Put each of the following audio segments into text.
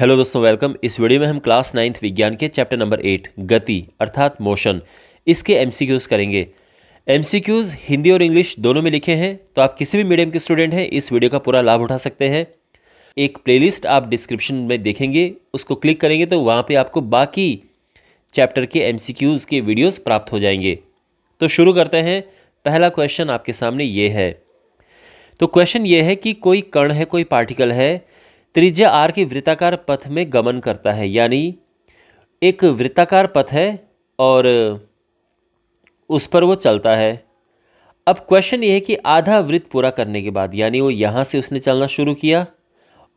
hello दोस्तों welcome इस video में हम क्लास नाइन्थ विज्ञान के चैप्टर नंबर एट गति अर्थात मोशन इसके एमसीक्यूज करेंगे एमसीक्यूज हिंदी और इंग्लिश दोनों में लिखे हैं तो आप किसी भी मीडियम के स्टूडेंट हैं इस वीडियो का पूरा लाभ उठा सकते हैं एक प्लेलिस्ट आप डिस्क्रिप्शन में देखेंगे उसको क्लिक करेंगे तो वहाँ पर आपको बाकी चैप्टर के एम के वीडियोज़ प्राप्त हो जाएंगे तो शुरू करते हैं पहला क्वेश्चन आपके सामने ये है तो क्वेश्चन ये है कि कोई कण है कोई पार्टिकल है त्रिज्या आर के वृत्ताकार पथ में गमन करता है यानी एक वृत्ताकार पथ है और उस पर वो चलता है अब क्वेश्चन ये है कि आधा वृत्त पूरा करने के बाद यानी वो यहाँ से उसने चलना शुरू किया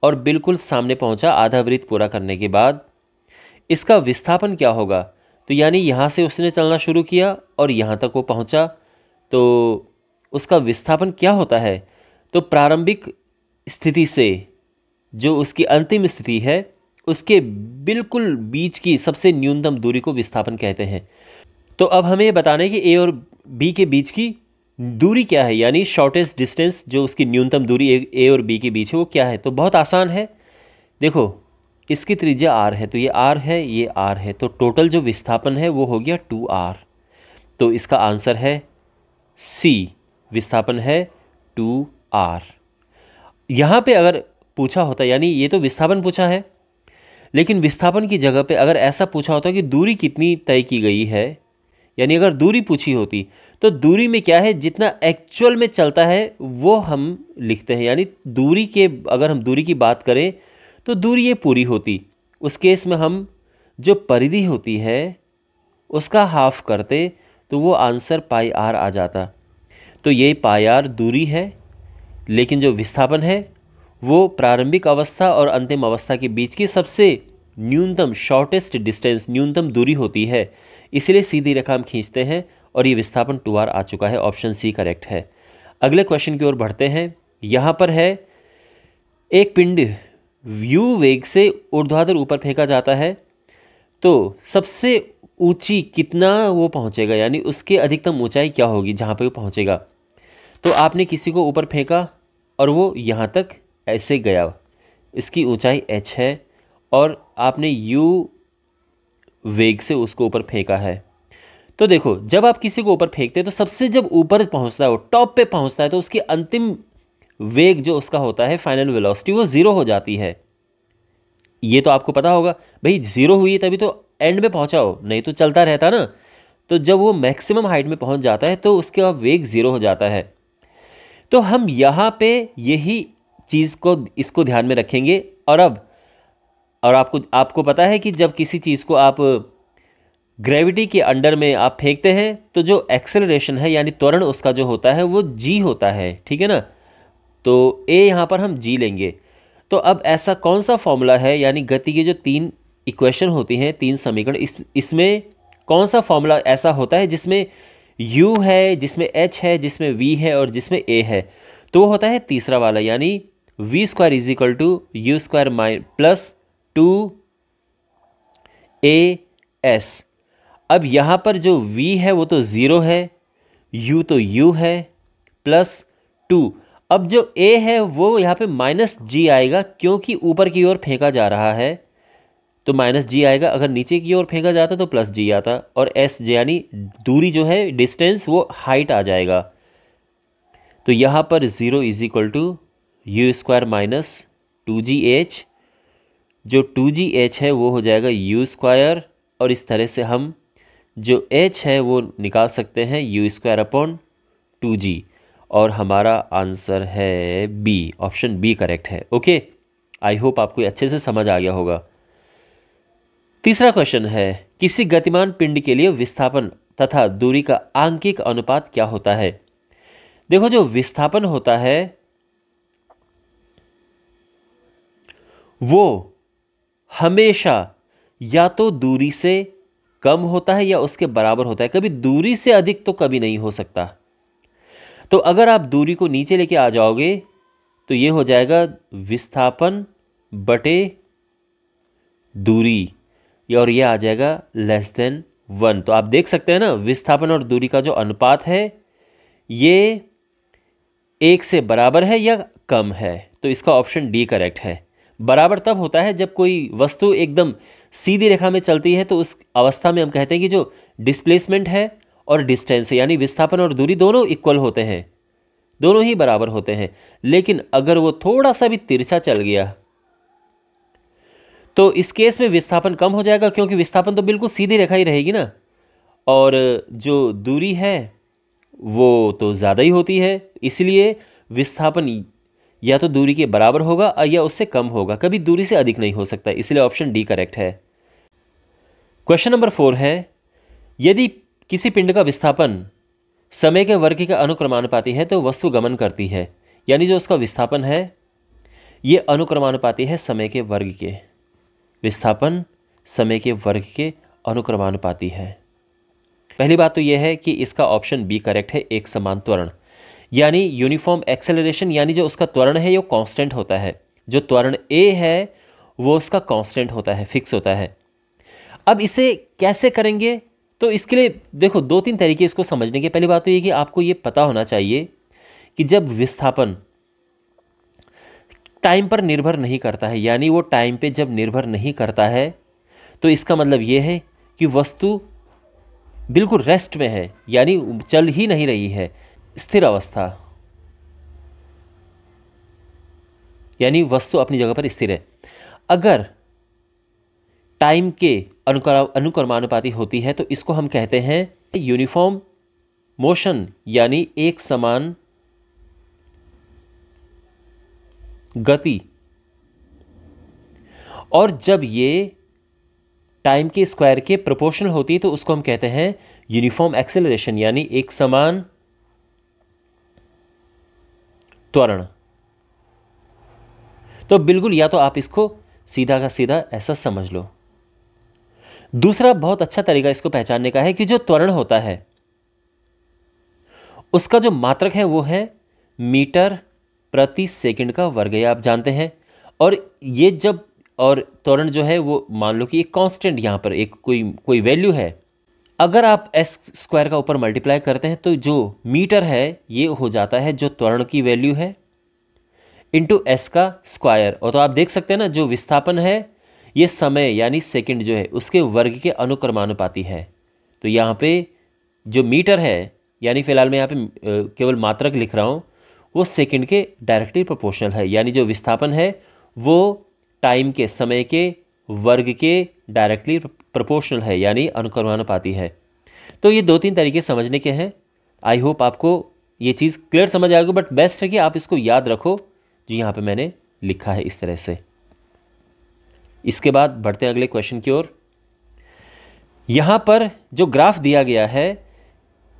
और बिल्कुल सामने पहुँचा आधा वृत्त पूरा करने के बाद इसका विस्थापन क्या होगा तो यानी यहाँ से उसने चलना शुरू किया और यहाँ तक वो पहुँचा तो उसका विस्थापन क्या होता है तो प्रारंभिक स्थिति से जो उसकी अंतिम स्थिति है उसके बिल्कुल बीच की सबसे न्यूनतम दूरी को विस्थापन कहते हैं तो अब हमें बताने कि ए और बी के बीच की दूरी क्या है यानी शॉर्टेस्ट डिस्टेंस जो उसकी न्यूनतम दूरी ए और बी के बीच है वो क्या है तो बहुत आसान है देखो इसकी त्रिज्या आर है तो ये आर है ये आर है तो टोटल जो विस्थापन है वो हो गया टू आर तो इसका आंसर है सी विस्थापन है टू आर यहाँ पे अगर पूछा होता यानी ये तो विस्थापन पूछा है लेकिन विस्थापन की जगह पे अगर ऐसा पूछा होता कि दूरी कितनी तय की गई है यानी अगर दूरी पूछी होती तो दूरी में क्या है जितना एक्चुअल में चलता है वो हम लिखते हैं यानी दूरी के अगर हम दूरी की बात करें तो दूरी ये पूरी होती उस केस में हम जो परिधि होती है उसका हाफ करते तो वो आंसर पाई आर आ जाता तो ये पाई आर दूरी है लेकिन जो विस्थापन है वो प्रारंभिक अवस्था और अंतिम अवस्था के बीच की सबसे न्यूनतम शॉर्टेस्ट डिस्टेंस न्यूनतम दूरी होती है इसलिए सीधी रेखा हम खींचते हैं और ये विस्थापन टू आर आ चुका है ऑप्शन सी करेक्ट है अगले क्वेश्चन की ओर बढ़ते हैं यहाँ पर है एक पिंड व्यू वेग से ऊर्ध्वाधर ऊपर फेंका जाता है तो सबसे ऊंची कितना वो पहुँचेगा यानी उसके अधिकतम ऊंचाई क्या होगी जहाँ पे वो पहुँचेगा तो आपने किसी को ऊपर फेंका और वो यहाँ तक ऐसे गया इसकी ऊंचाई h है और आपने u वेग से उसको ऊपर फेंका है तो देखो जब आप किसी को ऊपर फेंकते हैं तो सबसे जब ऊपर पहुंचता है वो टॉप पे पहुंचता है तो उसकी अंतिम वेग जो उसका होता है फाइनल वेलोसिटी वो ज़ीरो हो जाती है ये तो आपको पता होगा भाई ज़ीरो हुई है तभी तो एंड में पहुंचा हो नहीं तो चलता रहता ना तो जब वो मैक्सिमम हाइट में पहुंच जाता है तो उसका वेग ज़ीरो हो जाता है तो हम यहाँ पे यही चीज़ को इसको ध्यान में रखेंगे और अब और आपको आपको पता है कि जब किसी चीज़ को आप ग्रेविटी के अंडर में आप फेंकते हैं तो जो एक्सेलरेशन है यानी त्वरण उसका जो होता है वो जी होता है ठीक है ना तो ए यहाँ पर हम जी लेंगे तो अब ऐसा कौन सा फॉर्मूला है यानी गति की जो तीन इक्वेशन होती हैं तीन समीकरण इस इसमें कौन सा फॉर्मूला ऐसा होता है जिसमें यू है जिसमें एच है जिसमें वी है और जिसमें ए है तो वो होता है तीसरा वाला यानी V square is equal to U square माइ प्लस टू ए एस अब यहाँ पर जो v है वो तो ज़ीरो है u तो u है प्लस टू अब जो a है वो यहाँ पे माइनस जी आएगा क्योंकि ऊपर की ओर फेंका जा रहा है तो माइनस जी आएगा अगर नीचे की ओर फेंका जाता तो प्लस जी आता और s यानी दूरी जो है डिस्टेंस वो हाइट आ जाएगा तो यहाँ पर zero is equal to U square minus two G H जो टू जी एच है वो हो जाएगा यू स्क्वायर और इस तरह से हम जो एच है वो निकाल सकते हैं U square upon two G और हमारा आंसर है बी ऑप्शन बी करेक्ट है ओके आई होप आपको अच्छे से समझ आ गया होगा तीसरा क्वेश्चन है किसी गतिमान पिंड के लिए विस्थापन तथा दूरी का आंकिक अनुपात क्या होता है देखो जो विस्थापन होता है वो हमेशा या तो दूरी से कम होता है या उसके बराबर होता है कभी दूरी से अधिक तो कभी नहीं हो सकता तो अगर आप दूरी को नीचे लेके आ जाओगे तो ये हो जाएगा विस्थापन बटे दूरी और ये आ जाएगा लेस देन वन तो आप देख सकते हैं ना विस्थापन और दूरी का जो अनुपात है ये एक से बराबर है या कम है तो इसका ऑप्शन डी करेक्ट है बराबर तब होता है जब कोई वस्तु एकदम सीधी रेखा में चलती है तो उस अवस्था में हम कहते हैं कि जो डिस्प्लेसमेंट है और डिस्टेंस यानी विस्थापन और दूरी दोनों इक्वल होते हैं दोनों ही बराबर होते हैं लेकिन अगर वो थोड़ा सा भी तिरछा चल गया तो इस केस में विस्थापन कम हो जाएगा क्योंकि विस्थापन तो बिल्कुल सीधी रेखा ही रहेगी ना और जो दूरी है वो तो ज़्यादा ही होती है इसलिए विस्थापन या तो दूरी के बराबर होगा या उससे कम होगा कभी दूरी से अधिक नहीं हो सकता इसलिए ऑप्शन डी करेक्ट है क्वेश्चन नंबर फोर है यदि किसी पिंड का विस्थापन समय के वर्ग के अनुक्रमानुपाती है तो वस्तु गमन करती है यानी जो उसका विस्थापन है ये अनुक्रमानुपाती है समय के वर्ग के विस्थापन समय के वर्ग के अनुक्रमानुपाती है पहली बात तो यह है कि इसका ऑप्शन बी करेक्ट है एक समान त्वरण यानी यूनिफॉर्म एक्सेलरेशन यानी जो उसका त्वरण है वो कांस्टेंट होता है जो त्वरण ए है वो उसका कांस्टेंट होता है फिक्स होता है अब इसे कैसे करेंगे तो इसके लिए देखो दो तीन तरीके इसको समझने के पहली बात तो ये कि आपको ये पता होना चाहिए कि जब विस्थापन टाइम पर निर्भर नहीं करता है यानी वो टाइम पे जब निर्भर नहीं करता है तो इसका मतलब ये है कि वस्तु बिल्कुल रेस्ट में है यानी चल ही नहीं रही है स्थिर अवस्था यानी वस्तु अपनी जगह पर स्थिर है अगर टाइम के अनुक्रमानुपाती होती है तो इसको हम कहते हैं यूनिफॉर्म मोशन यानी एक समान गति और जब ये टाइम के स्क्वायर के प्रोपोर्शनल होती है तो उसको हम कहते हैं यूनिफॉर्म एक्सेलरेशन यानी एक समान त्वरण तो बिल्कुल या तो आप इसको सीधा का सीधा ऐसा समझ लो दूसरा बहुत अच्छा तरीका इसको पहचानने का है कि जो त्वरण होता है उसका जो मात्रक है वो है मीटर प्रति सेकंड का वर्ग या आप जानते हैं और ये जब और त्वरण जो है वो मान लो कि एक कांस्टेंट यहां पर एक कोई कोई वैल्यू है अगर आप एस स्क्वायर का ऊपर मल्टीप्लाई करते हैं तो जो मीटर है ये हो जाता है जो त्वरण की वैल्यू है इंटू एस का स्क्वायर और तो आप देख सकते हैं ना जो विस्थापन है ये समय यानी सेकंड जो है उसके वर्ग के अनुक्रमानुपाती है तो यहाँ पे जो मीटर है यानी फिलहाल मैं यहाँ पे केवल मात्रक लिख रहा हूँ वो सेकंड के डायरेक्टली प्रोपोर्शनल है यानी जो विस्थापन है वो टाइम के समय के वर्ग के डायरेक्टली प्रोपोर्शनल है यानी अनुक्रमानुपाती है तो ये दो तीन तरीके समझने के हैं आई होप आपको ये चीज़ क्लियर समझ आएगी बट बेस्ट है कि आप इसको याद रखो जो हाँ, यहाँ पे मैंने लिखा है इस तरह से इसके बाद बढ़ते हैं अगले क्वेश्चन की ओर यहाँ पर जो ग्राफ दिया गया है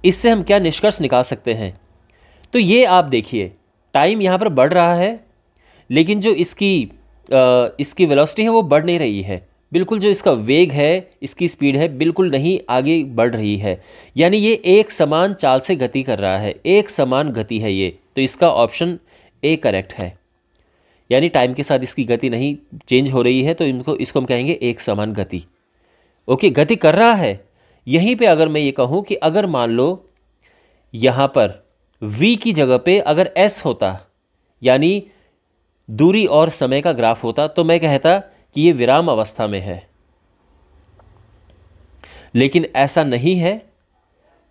इससे हम क्या निष्कर्ष निकाल सकते हैं तो ये आप देखिए टाइम यहाँ पर बढ़ रहा है लेकिन जो इसकी इसकी वेलोसिटी है वो बढ़ नहीं रही है बिल्कुल जो इसका वेग है इसकी स्पीड है बिल्कुल नहीं आगे बढ़ रही है यानी ये एक समान चाल से गति कर रहा है एक समान गति है ये तो इसका ऑप्शन ए करेक्ट है यानी टाइम के साथ इसकी गति नहीं चेंज हो रही है तो इनको इसको हम कहेंगे एक समान गति ओके गति कर रहा है यहीं पे अगर मैं ये कहूँ कि अगर मान लो यहाँ पर वी की जगह पे अगर एस होता यानी दूरी और समय का ग्राफ होता तो मैं कहता कि ये विराम अवस्था में है लेकिन ऐसा नहीं है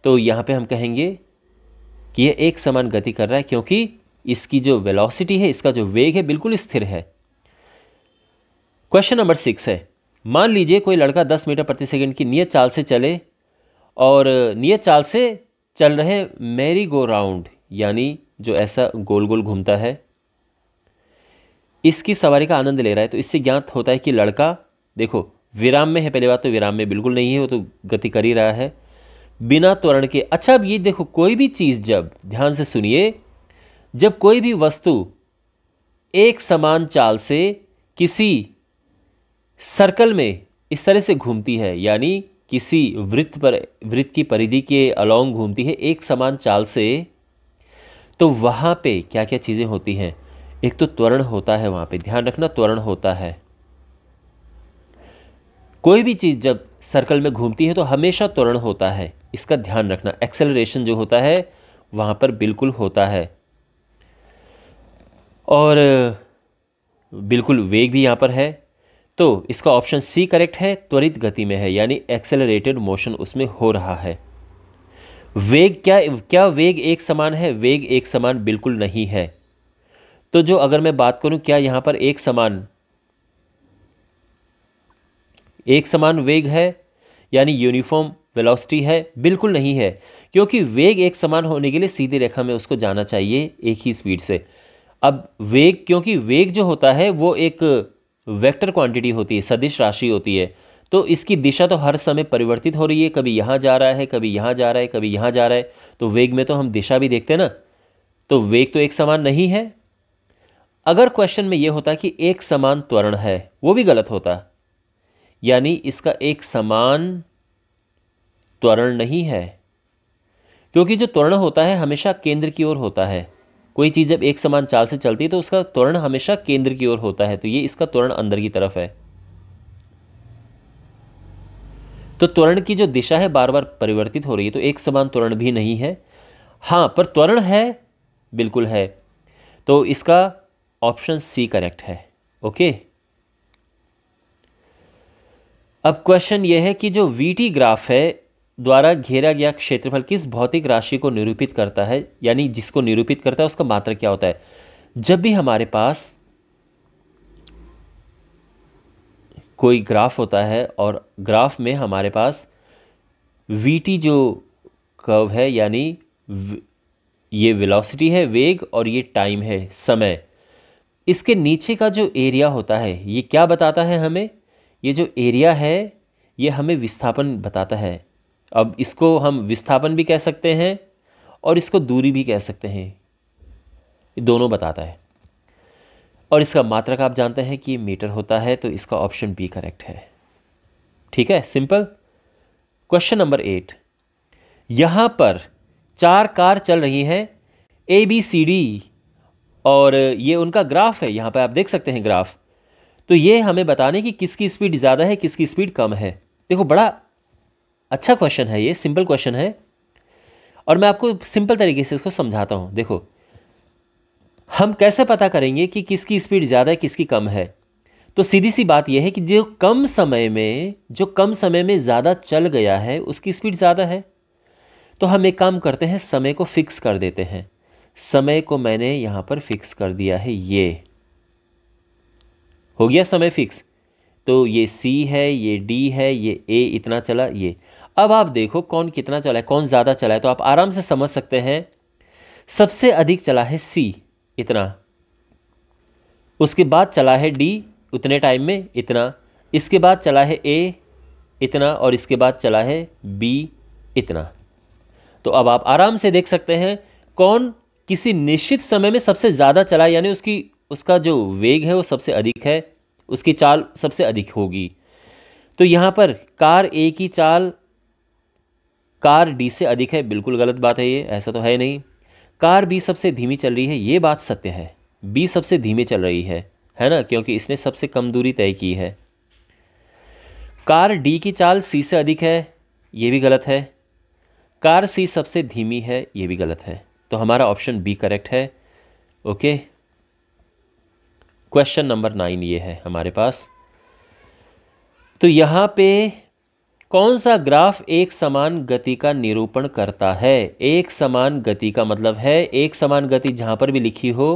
तो यहाँ पे हम कहेंगे कि यह एक समान गति कर रहा है क्योंकि इसकी जो वेलोसिटी है इसका जो वेग है बिल्कुल स्थिर है क्वेश्चन नंबर सिक्स है मान लीजिए कोई लड़का दस मीटर प्रति सेकंड की नियत चाल से चले और नियत चाल से चल रहे मैरी गो राउंड यानी जो ऐसा गोल गोल घूमता है इसकी सवारी का आनंद ले रहा है तो इससे ज्ञात होता है कि लड़का देखो विराम में है पहली बात तो विराम में बिल्कुल नहीं है वो तो गति कर ही रहा है बिना त्वरण के अच्छा अब ये देखो कोई भी चीज़ जब ध्यान से सुनिए जब कोई भी वस्तु एक समान चाल से किसी सर्कल में इस तरह से घूमती है यानी किसी वृत्त पर वृत्त की परिधि के अलोंग घूमती है एक समान चाल से तो वहाँ पे क्या क्या चीज़ें होती हैं एक तो त्वरण होता है वहां पे ध्यान रखना त्वरण होता है कोई भी चीज़ जब सर्कल में घूमती है तो हमेशा त्वरण होता है इसका ध्यान रखना एक्सेलरेशन जो होता है वहां पर बिल्कुल होता है और बिल्कुल वेग भी यहां पर है तो इसका ऑप्शन सी करेक्ट है त्वरित गति में है यानी एक्सेलरेटेड मोशन उसमें हो रहा है वेग क्या क्या वेग एक समान है वेग एक समान बिल्कुल नहीं है तो जो अगर मैं बात करूं क्या यहां पर एक समान एक समान वेग है यानी यूनिफॉर्म वेलोसिटी है बिल्कुल नहीं है क्योंकि वेग एक समान होने के लिए सीधी रेखा में उसको जाना चाहिए एक ही स्पीड से अब वेग क्योंकि वेग जो होता है वो एक वेक्टर क्वांटिटी होती है सदिश राशि होती है तो इसकी दिशा तो हर समय परिवर्तित हो रही है कभी यहाँ जा रहा है कभी यहाँ जा रहा है कभी यहाँ जा रहा है तो वेग में तो हम दिशा भी देखते हैं ना तो वेग तो एक समान नहीं है अगर क्वेश्चन में यह होता कि एक समान त्वरण है वो भी गलत होता यानी इसका एक समान त्वरण नहीं है क्योंकि जो त्वरण होता है हमेशा केंद्र की ओर होता है कोई चीज़ जब एक समान चाल से चलती है तो उसका त्वरण हमेशा केंद्र की ओर होता है तो ये इसका त्वरण अंदर की तरफ है तो त्वरण की जो दिशा है बार बार परिवर्तित हो रही है तो एक समान त्वरण भी नहीं है हाँ पर त्वरण है बिल्कुल है तो इसका ऑप्शन सी करेक्ट है ओके अब क्वेश्चन यह है कि जो वीटी ग्राफ है द्वारा घेरा गया क्षेत्रफल किस भौतिक राशि को निरूपित करता है यानी जिसको निरूपित करता है उसका मात्र क्या होता है जब भी हमारे पास कोई ग्राफ होता है और ग्राफ में हमारे पास वीटी जो कर्व है यानी ये वेलोसिटी है वेग और ये टाइम है समय इसके नीचे का जो एरिया होता है ये क्या बताता है हमें ये जो एरिया है ये हमें विस्थापन बताता है अब इसको हम विस्थापन भी कह सकते हैं और इसको दूरी भी कह सकते हैं ये दोनों बताता है और इसका मात्रक आप जानते हैं कि मीटर होता है तो इसका ऑप्शन बी करेक्ट है ठीक है सिंपल क्वेश्चन नंबर एट यहां पर चार कार चल रही हैं ए बी सी डी और ये उनका ग्राफ है यहाँ पर आप देख सकते हैं ग्राफ तो ये हमें बताने कि किसकी स्पीड ज़्यादा है किसकी स्पीड कम है देखो बड़ा अच्छा क्वेश्चन है ये सिंपल क्वेश्चन है और मैं आपको सिंपल तरीके से इसको समझाता हूँ देखो हम कैसे पता करेंगे कि किसकी स्पीड ज़्यादा है किसकी कम है तो सीधी सी बात यह है कि जो कम समय में जो कम समय में ज़्यादा चल गया है उसकी स्पीड ज़्यादा है तो हम एक काम करते हैं समय को फिक्स कर देते हैं समय को मैंने यहां पर फिक्स कर दिया है ये हो गया समय फिक्स तो ये सी है ये डी है ये ए इतना चला ये अब आप देखो कौन कितना चला है कौन ज़्यादा चला है तो आप आराम से समझ सकते हैं सबसे अधिक चला है सी इतना उसके बाद चला है डी उतने टाइम में इतना इसके बाद चला है ए इतना और इसके बाद चला है बी इतना तो अब आप आराम से देख सकते हैं कौन किसी निश्चित समय में सबसे ज़्यादा चला यानी उसकी उसका जो वेग है वो सबसे अधिक है उसकी चाल सबसे अधिक होगी तो यहाँ पर कार ए की चाल कार डी से अधिक है बिल्कुल गलत बात है ये ऐसा तो है नहीं कार बी सबसे धीमी चल रही है ये बात सत्य है बी सबसे धीमे चल रही है है ना क्योंकि इसने सबसे कम दूरी तय की है कार डी की चाल सी से अधिक है ये भी गलत है कार सी सबसे धीमी है ये भी गलत है तो हमारा ऑप्शन बी करेक्ट है ओके क्वेश्चन नंबर नाइन ये है हमारे पास तो यहां पे कौन सा ग्राफ एक समान गति का निरूपण करता है एक समान गति का मतलब है एक समान गति जहां पर भी लिखी हो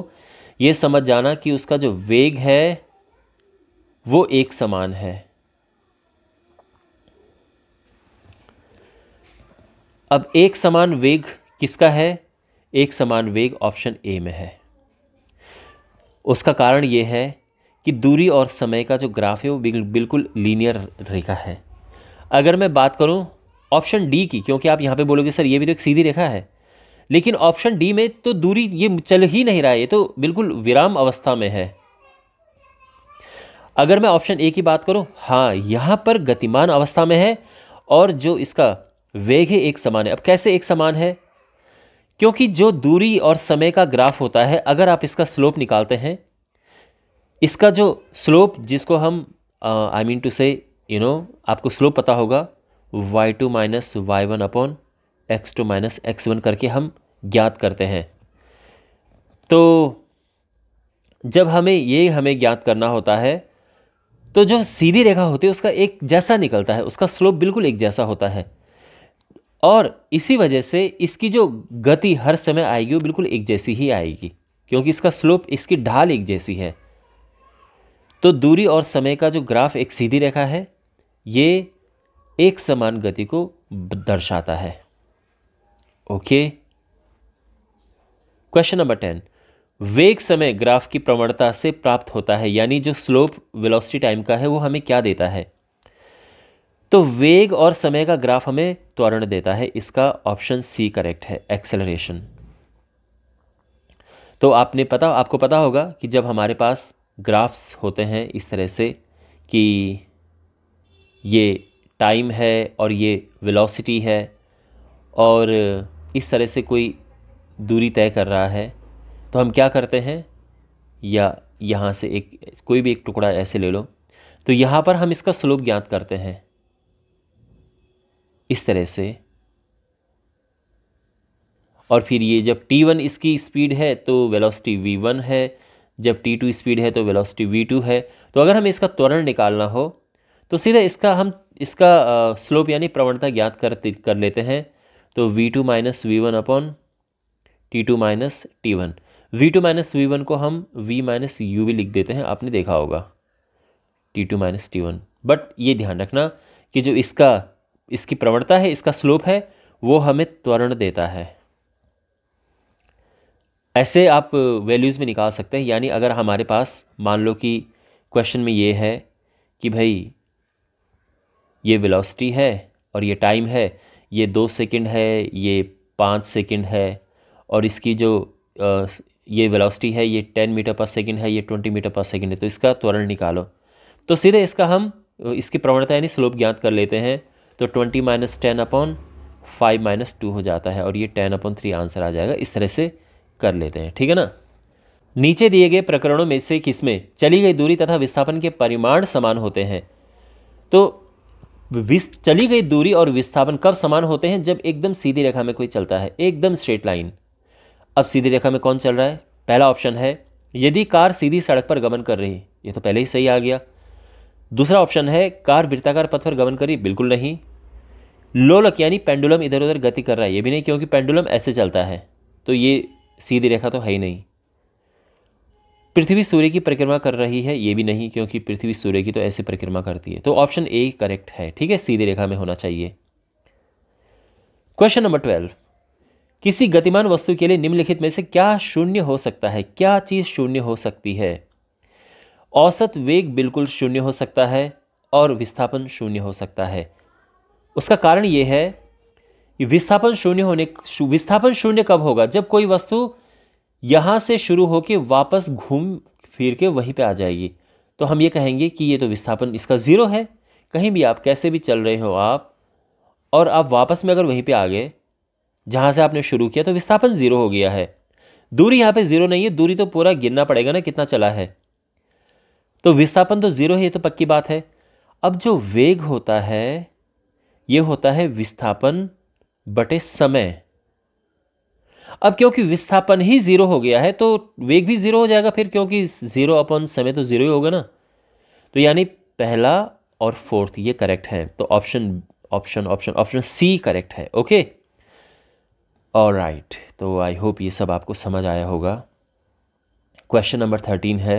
ये समझ जाना कि उसका जो वेग है वो एक समान है अब एक समान वेग किसका है एक समान वेग ऑप्शन ए में है उसका कारण यह है कि दूरी और समय का जो ग्राफ है वो बिल्कुल लीनियर रेखा है अगर मैं बात करूं ऑप्शन डी की क्योंकि आप यहां पे बोलोगे सर ये भी तो एक सीधी रेखा है लेकिन ऑप्शन डी में तो दूरी ये चल ही नहीं रहा है ये तो बिल्कुल विराम अवस्था में है अगर मैं ऑप्शन ए की बात करूं हाँ यहां पर गतिमान अवस्था में है और जो इसका वेग है एक समान है अब कैसे एक समान है क्योंकि जो दूरी और समय का ग्राफ होता है अगर आप इसका स्लोप निकालते हैं इसका जो स्लोप जिसको हम I mean to say you know आपको स्लोप पता होगा y2 two minus Y one upon X two minus X one करके हम ज्ञात करते हैं तो जब हमें ये हमें ज्ञात करना होता है तो जो सीधी रेखा होती है उसका एक जैसा निकलता है उसका स्लोप बिल्कुल एक जैसा होता है और इसी वजह से इसकी जो गति हर समय आएगी वो बिल्कुल एक जैसी ही आएगी क्योंकि इसका स्लोप इसकी ढाल एक जैसी है तो दूरी और समय का जो ग्राफ एक सीधी रेखा है ये एक समान गति को दर्शाता है ओके क्वेश्चन नंबर टेन वेग समय ग्राफ की प्रवणता से प्राप्त होता है यानी जो स्लोप वेलोसिटी टाइम का है वो हमें क्या देता है तो वेग और समय का ग्राफ हमें त्वरण देता है इसका ऑप्शन सी करेक्ट है एक्सेलरेशन तो आपने पता आपको पता होगा कि जब हमारे पास ग्राफ्स होते हैं इस तरह से कि ये टाइम है और ये वेलोसिटी है और इस तरह से कोई दूरी तय कर रहा है तो हम क्या करते हैं या यहाँ से एक कोई भी एक टुकड़ा ऐसे ले लो तो यहाँ पर हम इसका स्लोप ज्ञात करते हैं इस तरह से और फिर ये जब t1 इसकी स्पीड है तो वेलोसिटी v1 है जब t2 स्पीड है तो वेलोसिटी v2 है तो अगर हमें इसका त्वरण निकालना हो तो सीधा इसका हम इसका स्लोप यानी प्रवणता ज्ञात कर कर लेते हैं तो v2 two minus V one upon T two minus T one V two minus V one को हम v माइनस यू भी लिख देते हैं आपने देखा होगा T two minus T one but ये ध्यान रखना कि जो इसका इसकी प्रवणता है इसका स्लोप है वो हमें त्वरण देता है ऐसे आप वैल्यूज़ में निकाल सकते हैं यानी अगर हमारे पास मान लो कि क्वेश्चन में ये है कि भाई ये वेलोसिटी है और ये टाइम है ये दो सेकंड है ये पाँच सेकंड है और इसकी जो ये वेलोसिटी है ये टेन मीटर पर सेकंड है ये ट्वेंटी मीटर पर सेकंड है तो इसका त्वरण निकालो तो सीधे इसका हम इसकी प्रवणता यानी स्लोप ज्ञात कर लेते हैं तो twenty minus ten upon five minus two हो जाता है और ये टेन अपॉन थ्री आंसर आ जाएगा इस तरह से कर लेते हैं ठीक है ना नीचे दिए गए प्रकरणों में से किसमें चली गई दूरी तथा विस्थापन के परिमाण समान होते हैं तो चली गई दूरी और विस्थापन कब समान होते हैं जब एकदम सीधी रेखा में कोई चलता है एकदम स्ट्रेट लाइन अब सीधी रेखा में कौन चल रहा है पहला ऑप्शन है यदि कार सीधी सड़क पर गमन कर रही ये तो पहले ही सही आ गया दूसरा ऑप्शन है कार वृत्ताकार पथ पर गमन करी बिल्कुल नहीं लोलक यानी पेंडुलम इधर उधर गति कर रहा है ये भी नहीं क्योंकि पेंडुलम ऐसे चलता है तो ये सीधी रेखा तो है ही नहीं पृथ्वी सूर्य की परिक्रमा कर रही है ये भी नहीं क्योंकि पृथ्वी सूर्य की तो ऐसी परिक्रमा करती है तो ऑप्शन ए करेक्ट है ठीक है सीधी रेखा में होना चाहिए क्वेश्चन नंबर ट्वेल्व किसी गतिमान वस्तु के लिए निम्नलिखित में से क्या शून्य हो सकता है क्या चीज़ शून्य हो सकती है औसत वेग बिल्कुल शून्य हो सकता है और विस्थापन शून्य हो सकता है उसका कारण ये है कि विस्थापन शून्य होने विस्थापन शून्य कब होगा जब कोई वस्तु यहां से शुरू होकर वापस घूम फिर के वहीं पे आ जाएगी तो हम ये कहेंगे कि ये तो विस्थापन इसका ज़ीरो है कहीं भी आप कैसे भी चल रहे हो आप और आप वापस में अगर वहीं पे आ गए जहां से आपने शुरू किया तो विस्थापन ज़ीरो हो गया है दूरी यहाँ पे ज़ीरो नहीं है दूरी तो पूरा गिनना पड़ेगा ना कितना चला है तो विस्थापन तो ज़ीरो है ये तो पक्की बात है अब जो वेग होता है ये होता है विस्थापन बटे समय अब क्योंकि विस्थापन ही जीरो हो गया है तो वेग भी जीरो हो जाएगा फिर क्योंकि जीरो अपॉन समय तो जीरो ही होगा ना तो यानी पहला और फोर्थ ये करेक्ट है तो option option option option C correct है ओके और राइट तो आई होप ये सब आपको समझ आया होगा क्वेश्चन नंबर थर्टीन है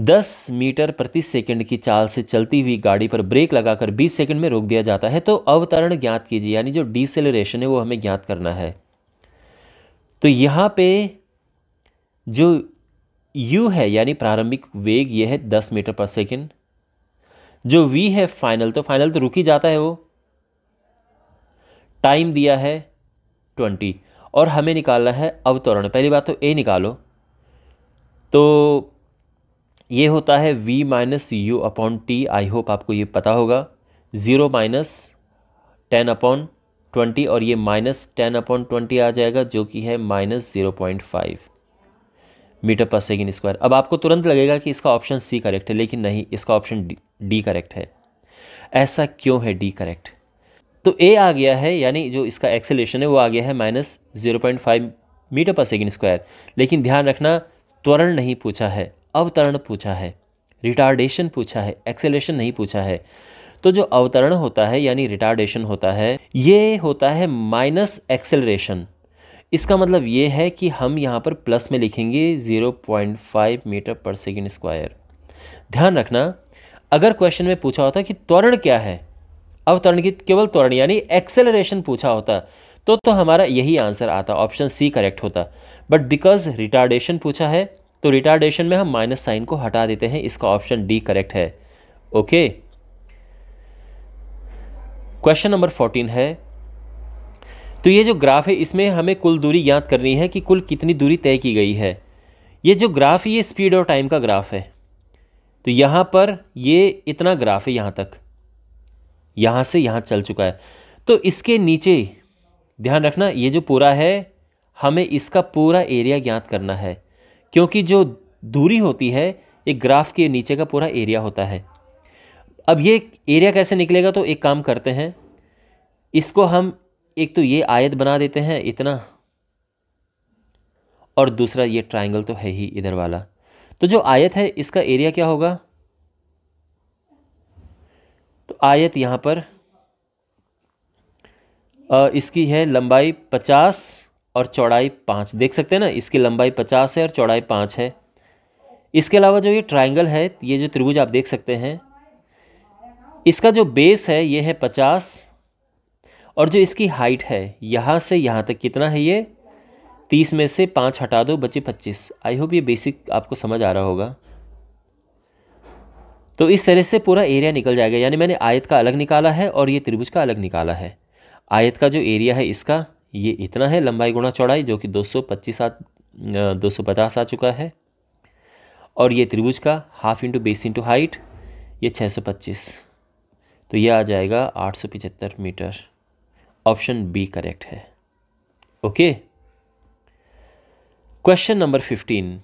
दस मीटर प्रति सेकंड की चाल से चलती हुई गाड़ी पर ब्रेक लगाकर 20 सेकंड में रोक दिया जाता है तो अवतरण ज्ञात कीजिए यानी जो डिसेलरेशन है वो हमें ज्ञात करना है तो यहाँ पे जो u है यानी प्रारंभिक वेग ये है 10 मीटर पर सेकंड जो v है फाइनल तो फाइनल तो रुक ही जाता है वो टाइम दिया है 20 और हमें निकालना है अवतरण पहली बात तो ए निकालो तो ये होता है v minus U upon T I hope आपको ये पता होगा zero minus ten upon twenty और ये माइनस टेन अपॉन ट्वेंटी आ जाएगा जो कि है minus zero point five metre per second square अब आपको तुरंत लगेगा कि इसका ऑप्शन सी करेक्ट है लेकिन नहीं इसका ऑप्शन डी करेक्ट है ऐसा क्यों है डी करेक्ट तो ए आ गया है यानी जो इसका एक्सेलेशन है वो आ गया है minus zero point five metre per second square लेकिन ध्यान रखना त्वरण नहीं पूछा है अवतरण पूछा है रिटार्डेशन पूछा है एक्सेलेशन नहीं पूछा है तो जो अवतरण होता है यानी रिटार्डेशन होता है ये होता है माइनस एक्सेलरेशन इसका मतलब ये है कि हम यहाँ पर प्लस में लिखेंगे 0.5 मीटर पर सेकेंड स्क्वायर ध्यान रखना अगर क्वेश्चन में पूछा होता कि त्वरण क्या है अवतरण की केवल त्वरण यानी एक्सेलरेशन पूछा होता तो तो हमारा यही आंसर आता ऑप्शन सी करेक्ट होता बट बिकॉज रिटार्डेशन पूछा है तो रिटार्डेशन में हम माइनस साइन को हटा देते हैं इसका ऑप्शन डी करेक्ट है ओके क्वेश्चन नंबर फोर्टीन है तो ये जो ग्राफ है इसमें हमें कुल दूरी याद करनी है कि कुल कितनी दूरी तय की गई है ये जो ग्राफ है ये स्पीड और टाइम का ग्राफ है तो यहाँ पर ये इतना ग्राफ है यहाँ तक यहाँ से यहाँ चल चुका है तो इसके नीचे ध्यान रखना ये जो पूरा है हमें इसका पूरा एरिया ज्ञात करना है क्योंकि जो दूरी होती है एक ग्राफ के नीचे का पूरा एरिया होता है अब ये एरिया कैसे निकलेगा तो एक काम करते हैं इसको हम एक तो ये आयत बना देते हैं इतना और दूसरा ये ट्रायंगल तो है ही इधर वाला तो जो आयत है इसका एरिया क्या होगा तो आयत यहां पर इसकी है लंबाई पचास और चौड़ाई पाँच देख सकते हैं ना इसकी लंबाई पचास है और चौड़ाई पाँच है इसके अलावा जो ये ट्राइंगल है ये जो त्रिभुज आप देख सकते हैं इसका जो बेस है ये है पचास और जो इसकी हाइट है यहाँ से यहाँ तक कितना है ये तीस में से पाँच हटा दो बचे पच्चीस आई होप ये बेसिक आपको समझ आ रहा होगा तो इस तरह से पूरा एरिया निकल जाएगा यानी मैंने आयत का अलग निकाला है और ये त्रिभुज का अलग निकाला है आयत का जो एरिया है इसका ये इतना है लंबाई गुणा चौड़ाई जो कि 225 आ 250 आ चुका है और ये त्रिभुज का half into base into height ये 625 तो ये आ जाएगा 875 मीटर ऑप्शन बी करेक्ट है ओके क्वेश्चन नंबर 15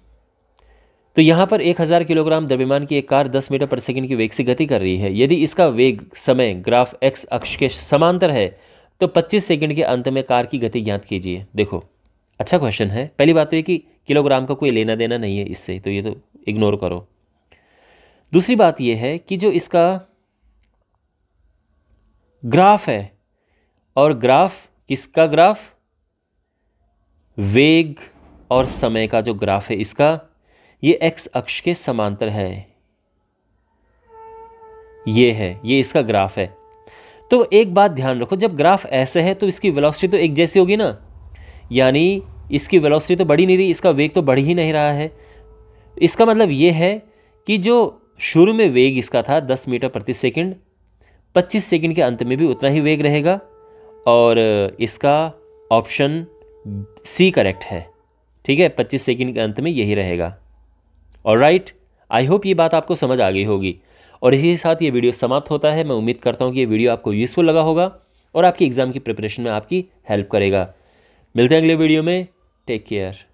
तो यहाँ पर 1000 किलोग्राम द्रव्यमान की एक कार 10 मीटर पर सेकंड की वेग से गति कर रही है यदि इसका वेग समय ग्राफ एक्स अक्ष के समांतर है तो 25 सेकंड के अंत में कार की गति ज्ञात कीजिए देखो अच्छा क्वेश्चन है पहली बात तो ये कि किलोग्राम का कोई लेना देना नहीं है इससे तो ये तो इग्नोर करो दूसरी बात यह है कि जो इसका ग्राफ है और ग्राफ किसका ग्राफ वेग और समय का जो ग्राफ है इसका ये एक्स अक्ष के समांतर है ये है ये इसका ग्राफ है तो एक बात ध्यान रखो जब ग्राफ ऐसे है तो इसकी वेलोसिटी तो एक जैसी होगी ना यानी इसकी वेलोसिटी तो बढ़ी नहीं रही इसका वेग तो बढ़ ही नहीं रहा है इसका मतलब ये है कि जो शुरू में वेग इसका था 10 मीटर प्रति सेकंड 25 सेकंड के अंत में भी उतना ही वेग रहेगा और इसका ऑप्शन सी करेक्ट है ठीक है 25 सेकंड के अंत में यही रहेगा और राइट आई होप ये बात आपको समझ आ गई होगी और इसी के साथ ये वीडियो समाप्त होता है मैं उम्मीद करता हूँ कि ये वीडियो आपको यूज़फुल लगा होगा और आपकी एग्ज़ाम की प्रिपरेशन में आपकी हेल्प करेगा मिलते हैं अगले वीडियो में टेक केयर